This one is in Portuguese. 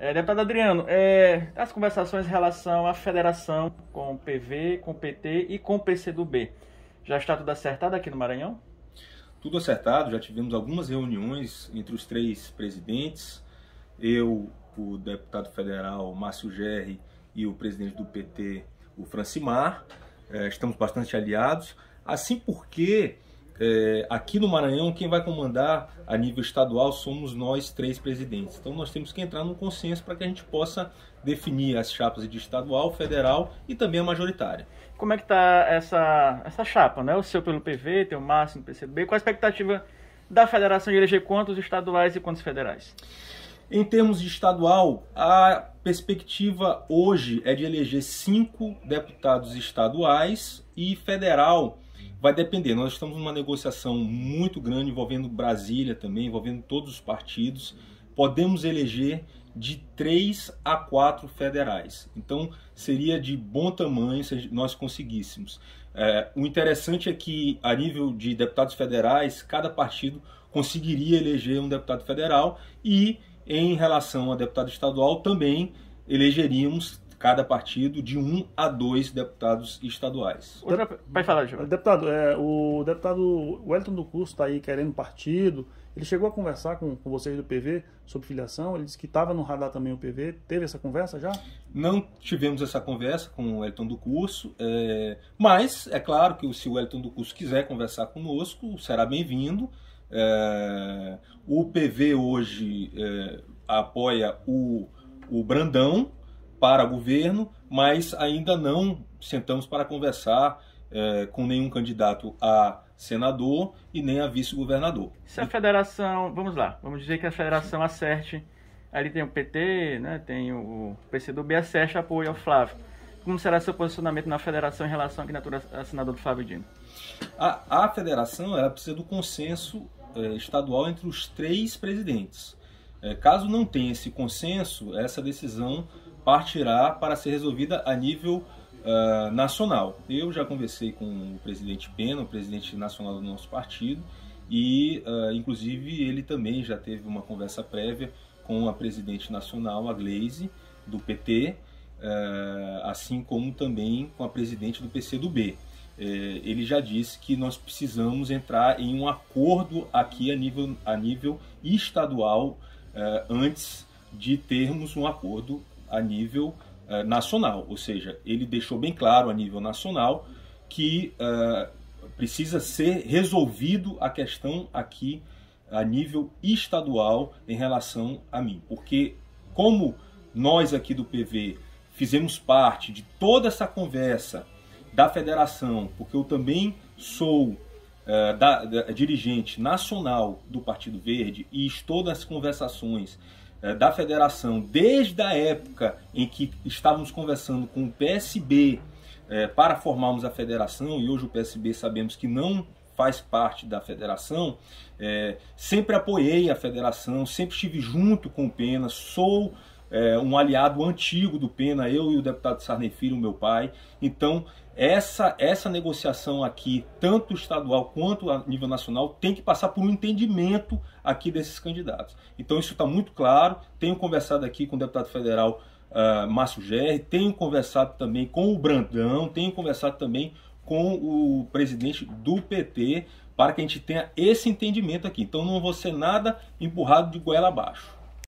É, deputado Adriano, é, as conversações em relação à federação com o PV, com o PT e com o PCdoB, já está tudo acertado aqui no Maranhão? Tudo acertado, já tivemos algumas reuniões entre os três presidentes, eu, o deputado federal Márcio Gerri e o presidente do PT, o Francimar, é, estamos bastante aliados, assim porque é, aqui no Maranhão, quem vai comandar a nível estadual somos nós três presidentes. Então nós temos que entrar num consenso para que a gente possa definir as chapas de estadual, federal e também a majoritária. Como é que está essa, essa chapa, né? O seu pelo PV, tem o máximo PCB. Qual a expectativa da federação de eleger quantos estaduais e quantos federais? Em termos de estadual, a perspectiva hoje é de eleger cinco deputados estaduais e federal Vai depender, nós estamos numa negociação muito grande envolvendo Brasília também, envolvendo todos os partidos. Podemos eleger de três a quatro federais. Então seria de bom tamanho se nós conseguíssemos. É, o interessante é que, a nível de deputados federais, cada partido conseguiria eleger um deputado federal e, em relação a deputado estadual, também elegeríamos cada partido de um a dois deputados estaduais. Outra, falar, Gil. Deputado, é, o deputado Wellington do Curso está aí querendo partido. Ele chegou a conversar com, com vocês do PV sobre filiação. Ele disse que estava no radar também o PV. Teve essa conversa já? Não tivemos essa conversa com o Wellington do Curso. É, mas é claro que se o Wellington do Curso quiser conversar conosco, será bem-vindo. É, o PV hoje é, apoia o, o Brandão para governo, mas ainda não sentamos para conversar é, com nenhum candidato a senador e nem a vice-governador. Se a federação, vamos lá, vamos dizer que a federação acerte, ali tem o PT, né, tem o PCdoB, acerte apoio ao Flávio. Como será seu posicionamento na federação em relação à candidatura a senador do Flávio Dino? A, a federação ela precisa do consenso é, estadual entre os três presidentes. É, caso não tenha esse consenso, essa decisão partirá para ser resolvida a nível uh, nacional. Eu já conversei com o presidente Pena, o presidente nacional do nosso partido, e uh, inclusive ele também já teve uma conversa prévia com a presidente nacional, a Glaze, do PT, uh, ah, assim como também com a presidente do PCdoB. É, ele já disse que nós precisamos entrar em um acordo aqui a nível, a nível estadual antes de termos um acordo a nível uh, nacional, ou seja, ele deixou bem claro a nível nacional que uh, precisa ser resolvido a questão aqui a nível estadual em relação a mim, porque como nós aqui do PV fizemos parte de toda essa conversa da federação, porque eu também sou eh, da, da, dirigente nacional do Partido Verde e estou nas conversações eh, da federação desde a época em que estávamos conversando com o PSB eh, para formarmos a federação e hoje o PSB sabemos que não faz parte da federação, sempre apoiei a federação, sempre estive junto com o Pena, sou é, um aliado antigo do Pena, eu e o deputado Sarney Filho, meu pai. Então, essa, essa negociação aqui, tanto estadual quanto a nível nacional, tem que passar por um entendimento aqui desses candidatos. Então, isso está muito claro. Tenho conversado aqui com o deputado federal uh, Márcio Gerri, tenho conversado também com o Brandão, tenho conversado também com o presidente do PT, para que a gente tenha esse entendimento aqui. Então, não vou ser nada empurrado de goela abaixo.